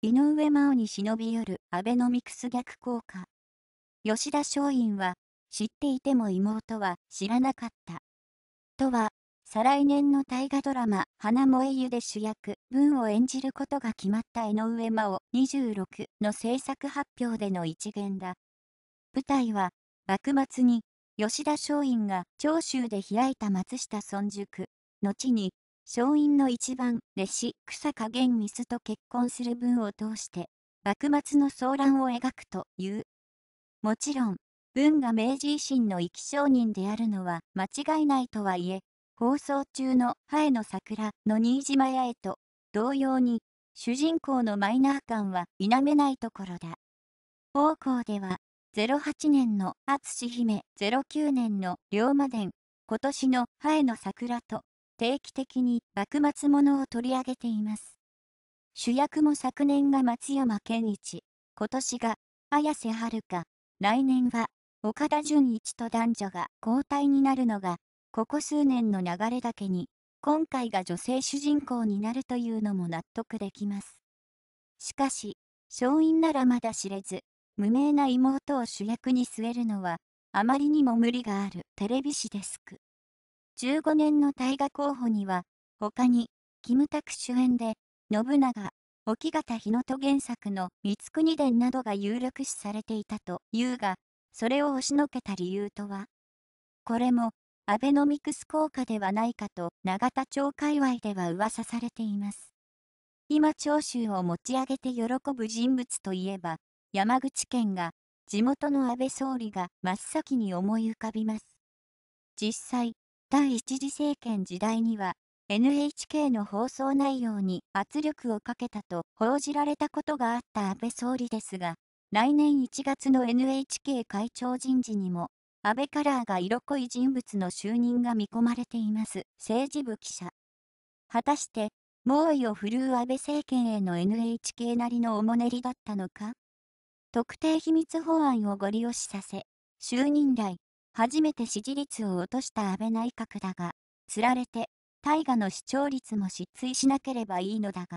井上真央に忍び寄るアベノミクス逆効果。吉田松陰は、知っていても妹は知らなかった。とは、再来年の大河ドラマ、花萌え湯で主役、文を演じることが決まった井上真央26の制作発表での一元だ。舞台は、幕末に、吉田松陰が長州で開いた松下村塾、後に、松陰の一番弟子草加玄水と結婚する文を通して幕末の騒乱を描くというもちろん文が明治維新の生き証人であるのは間違いないとはいえ放送中の「ハエの桜」の新島屋へと同様に主人公のマイナー感は否めないところだ王向では08年の「篤姫」09年の「龍馬伝」今年の「ハエの桜」と定期的に幕末ものを取り上げています。主役も昨年が松山健一、今年が綾瀬はるか、来年は岡田准一と男女が交代になるのが、ここ数年の流れだけに、今回が女性主人公になるというのも納得できます。しかし、勝因ならまだ知れず、無名な妹を主役に据えるのは、あまりにも無理があるテレビ誌デスク。15年の大河候補には、他に、キムタク主演で、信長、沖方日野と原作の三国伝などが有力視されていたというが、それを押しのけた理由とは、これも、アベノミクス効果ではないかと永田町界隈では噂されています。今長州を持ち上げて喜ぶ人物といえば、山口県が、地元の安倍総理が真っ先に思い浮かびます。実際、第一次政権時代には NHK の放送内容に圧力をかけたと報じられたことがあった安倍総理ですが、来年1月の NHK 会長人事にも、安倍カラーが色濃い人物の就任が見込まれています。政治部記者。果たして、猛威を振るう安倍政権への NHK なりのおもねりだったのか特定秘密法案をご利用しさせ、就任来、初めて支持率を落とした安倍内閣だが、つられて、大河の視聴率も失墜しなければいいのだが、